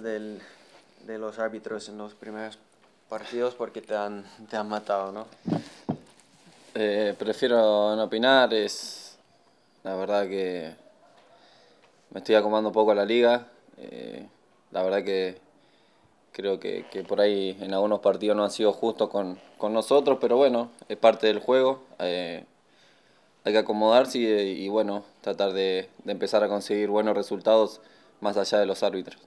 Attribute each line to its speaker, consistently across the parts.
Speaker 1: del, de los árbitros en los primeros partidos porque te han, te han matado, ¿no? Eh, prefiero no opinar, es la verdad que me estoy acomodando poco a la liga, eh, la verdad que creo que, por ahí en algunos partidos no han sido justos con, nosotros, pero bueno, es parte del juego. Eh, hay que acomodarse y, bueno, tratar de empezar a conseguir buenos resultados más allá de los árbitros.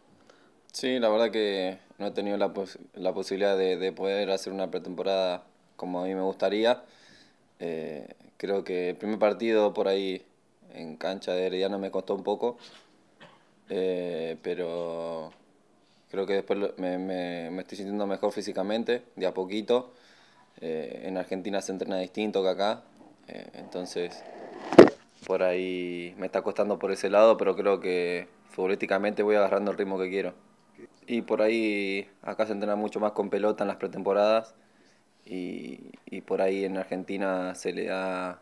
Speaker 1: Sí, la verdad que no he tenido la, posibilidad de, poder hacer una pretemporada como a mí me gustaría. Eh, creo que el primer partido por ahí en cancha de Herediano me costó un poco, eh, pero creo que después me, me, estoy sintiendo mejor físicamente, de a poquito. Eh, en Argentina se entrena distinto que acá, entonces por ahí me está costando por ese lado, pero creo que futbolísticamente voy agarrando el ritmo que quiero. Y por ahí acá se entrena mucho más con pelota en las pretemporadas y, y por ahí en Argentina se le da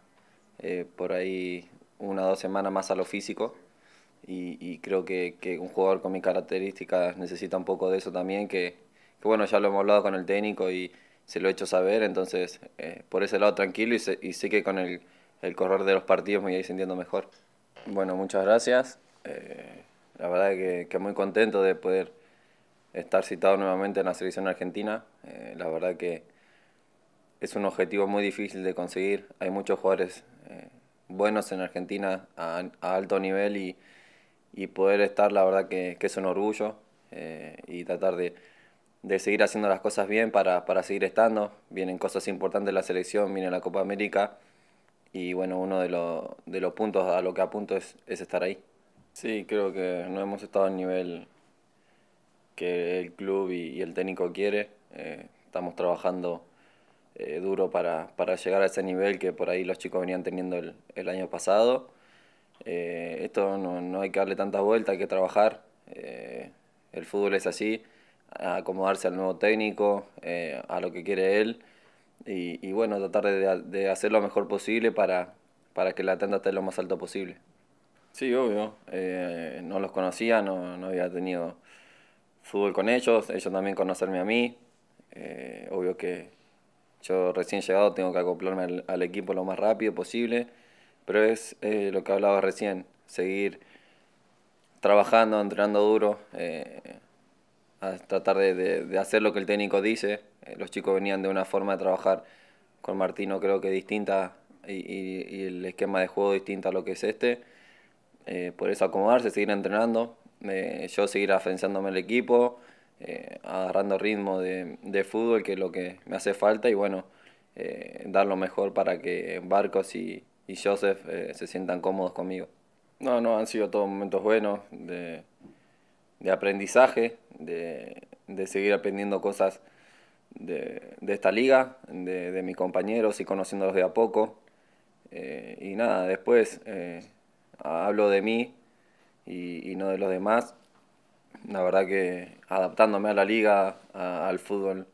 Speaker 1: eh, por ahí una o dos semanas más a lo físico y, y creo que, que, un jugador con mis características necesita un poco de eso también, que, bueno, ya lo hemos hablado con el técnico y se lo he hecho saber, entonces eh, por ese lado tranquilo y, sé, y sé que con el, el, correr de los partidos me voy a sintiendo mejor. Bueno, muchas gracias. Eh, la verdad que, que muy contento de poder estar citado nuevamente en la selección argentina. Eh, la verdad que es un objetivo muy difícil de conseguir. Hay muchos jugadores eh, buenos en Argentina a, alto nivel y, poder estar, la verdad que, es un orgullo eh, y tratar de, seguir haciendo las cosas bien para, seguir estando. Vienen cosas importantes de la selección, viene la Copa América y bueno, uno de, los puntos a lo que apunto es, es estar ahí. Sí, creo que no hemos estado al nivel que el club y, el técnico quiere. Eh, estamos trabajando eh, duro para, para, llegar a ese nivel que por ahí los chicos venían teniendo el, año pasado. Eh, esto no, no, hay que darle tantas vueltas, hay que trabajar. el fútbol es así, acomodarse al nuevo técnico, a lo que quiere él. Y, bueno, tratar de, de, hacer lo mejor posible para, para que la tenda esté lo más alto posible. Sí, obvio. no los conocía, no, no había tenido fútbol con ellos, ellos también conocerme a mí. Eh, obvio que yo recién llegado tengo que acoplarme al, equipo lo más rápido posible, pero es eh, lo que hablaba recién, seguir trabajando, entrenando duro, eh, a tratar de, hacer lo que el técnico dice. los chicos venían de una forma de trabajar con Martino creo que distinta y, y el esquema de juego distinta a lo que es este. por eso acomodarse, seguir entrenando, yo seguir afianzándome el equipo, eh, agarrando ritmo de, fútbol, que es lo que me hace falta, y bueno, eh, dar lo mejor para que Barcos y, Joseph eh, se sientan cómodos conmigo. No, no, han sido todos momentos buenos de, de aprendizaje, de, de, seguir aprendiendo cosas de, esta liga, de, mis compañeros y conociéndolos de a poco. y nada, después hablo de mí y, y no de los demás. La verdad que adaptándome a la liga, al fútbol,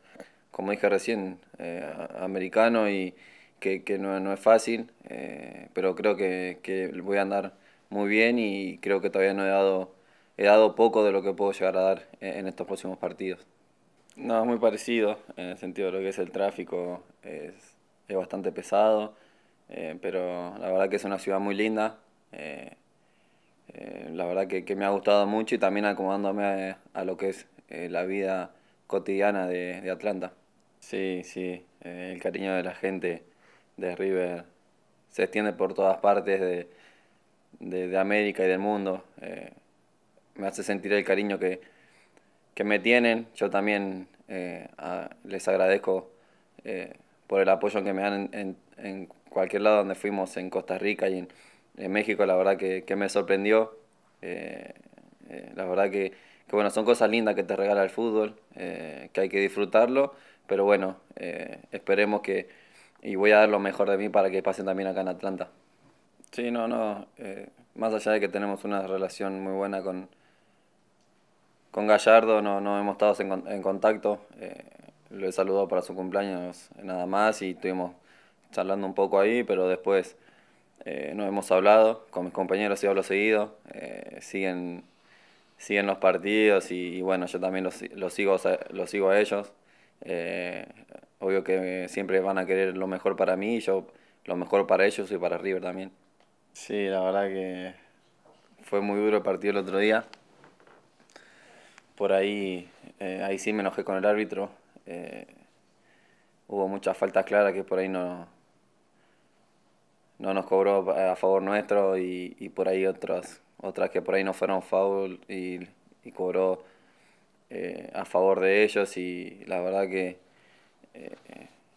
Speaker 1: como dije recién, eh, americano y que, que no, no, es fácil, eh, pero creo que, que, voy a andar muy bien y creo que todavía no he dado, he dado poco de lo que puedo llegar a dar en, estos próximos partidos. No, es muy parecido en el sentido de lo que es el tráfico, es, es bastante pesado, eh, pero la verdad que es una ciudad muy linda, eh, la verdad que, me ha gustado mucho y también acomodándome a, lo que es eh, la vida cotidiana de, Atlanta. Sí, sí, eh, el cariño de la gente de River se extiende por todas partes de, América y del mundo. Eh, me hace sentir el cariño que, me tienen. Yo también les agradezco por el apoyo que me dan en, en, cualquier lado donde fuimos, en Costa Rica y en, México, la verdad que, que me sorprendió eh, eh, la verdad que, bueno, son cosas lindas que te regala el fútbol, eh, que hay que disfrutarlo, pero bueno, esperemos que, y voy a dar lo mejor de mí para que pasen también acá en Atlanta. Sí, no, no, más allá de que tenemos una relación muy buena con, con Gallardo, no, no hemos estado en, en contacto, lo he saludado para su cumpleaños nada más y estuvimos charlando un poco ahí, pero después... Eh, no hemos hablado, con mis compañeros sí hablo seguido, eh, siguen, siguen los partidos y, bueno, yo también los, sigo, los sigo a ellos. Eh, obvio que siempre van a querer lo mejor para mí yo lo mejor para ellos y para River también. Sí, la verdad que fue muy duro el partido el otro día. Por ahí, ahí sí me enojé con el árbitro. hubo muchas faltas claras que por ahí no, no nos cobró eh, a favor nuestro y, por ahí otras, otras que por ahí no fueron foul y, y cobró eh, a favor de ellos y la verdad que eh,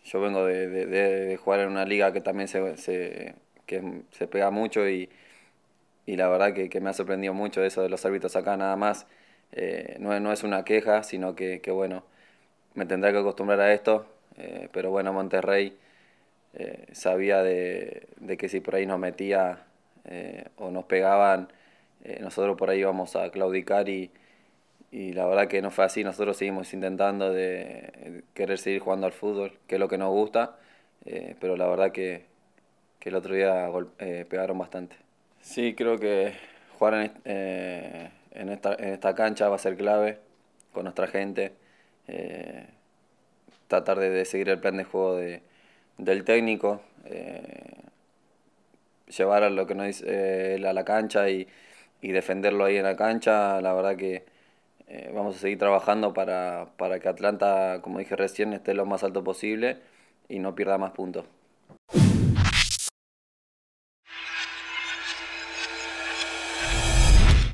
Speaker 1: yo vengo de, jugar en una liga que también se, se, que se pega mucho y, y la verdad que, me ha sorprendido mucho eso de los árbitros acá nada más. no, no, es una queja, sino que, que, bueno, me tendré que acostumbrar a esto, pero bueno, Monterrey eh, sabía de, que si por ahí nos metía eh, o nos pegaban, eh, nosotros por ahí íbamos a claudicar y, la verdad que no fue así, nosotros seguimos intentando de querer seguir jugando al fútbol, que es lo que nos gusta, pero la verdad que, el otro día pegaron bastante. Sí, creo que jugar en, esta, cancha va a ser clave con nuestra gente, tratar de seguir el plan de juego de del técnico, eh, llevar a lo que nos dice eh, a la cancha y, y, defenderlo ahí en la cancha, la verdad que eh, vamos a seguir trabajando para, para que Atlanta, como dije recién, esté lo más alto posible y no pierda más puntos.